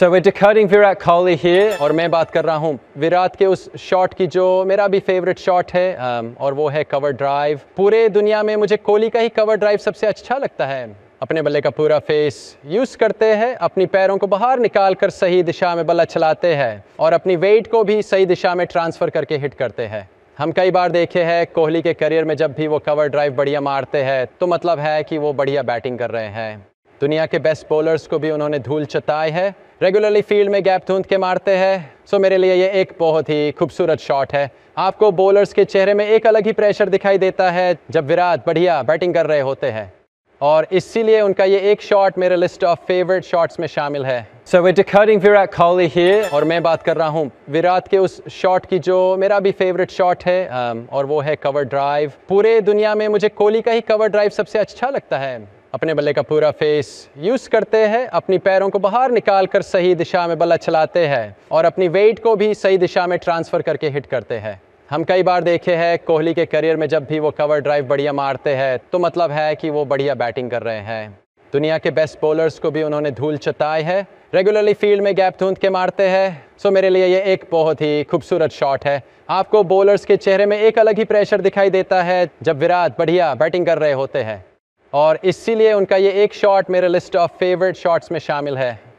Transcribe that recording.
so we we're Virat Kohli here और मैं बात कर रहा हूँ विराट के उस शॉट की जो मेरा भी फेवरेट शॉट है um, और वो है कवर ड्राइव पूरे दुनिया में मुझे कोहली का ही कवर ड्राइव सबसे अच्छा लगता है अपने बल्ले का पूरा फेस यूज़ करते हैं अपनी पैरों को बाहर निकाल कर सही दिशा में बल्ला चलाते हैं और अपनी वेट को भी सही दिशा में ट्रांसफ़र करके हिट करते हैं हम कई बार देखे हैं कोहली के करियर में जब भी वो कवर ड्राइव बढ़िया मारते हैं तो मतलब है कि वो बढ़िया बैटिंग कर रहे हैं दुनिया के बेस्ट बॉलर्स को भी उन्होंने धूल चताई है रेगुलरली फील्ड में गैप धूंध के मारते हैं सो मेरे लिए ये एक बहुत ही खूबसूरत शॉट है आपको बॉलर्स के चेहरे में एक अलग ही प्रेशर दिखाई देता है जब विराट बढ़िया बैटिंग कर रहे होते हैं और इसीलिए उनका ये एक शॉट मेरे लिस्ट ऑफ फेवरेट शॉट्स में शामिल है so we Virat Kohli here और मैं बात कर रहा हूँ विराट के उस शॉट की जो मेरा भी फेवरेट शॉट है um, और वो है कवर ड्राइव पूरे दुनिया में मुझे कोहली का ही कवर ड्राइव सबसे अच्छा लगता है अपने बल्ले का पूरा फेस यूज़ करते हैं अपनी पैरों को बाहर निकाल कर सही दिशा में बल्ला चलाते हैं और अपनी वेट को भी सही दिशा में ट्रांसफ़र करके हिट करते हैं हम कई बार देखे हैं कोहली के करियर में जब भी वो कवर ड्राइव बढ़िया मारते हैं तो मतलब है कि वो बढ़िया बैटिंग कर रहे हैं दुनिया के बेस्ट बॉलर्स को भी उन्होंने धूल चताए है रेगुलरली फील्ड में गैप धूंध के मारते हैं सो मेरे लिए ये एक बहुत ही खूबसूरत शॉट है आपको बॉलर्स के चेहरे में एक अलग ही प्रेशर दिखाई देता है जब विराट बढ़िया बैटिंग कर रहे होते हैं और इसीलिए उनका ये एक शॉट मेरे लिस्ट ऑफ फेवरेट शॉट्स में शामिल है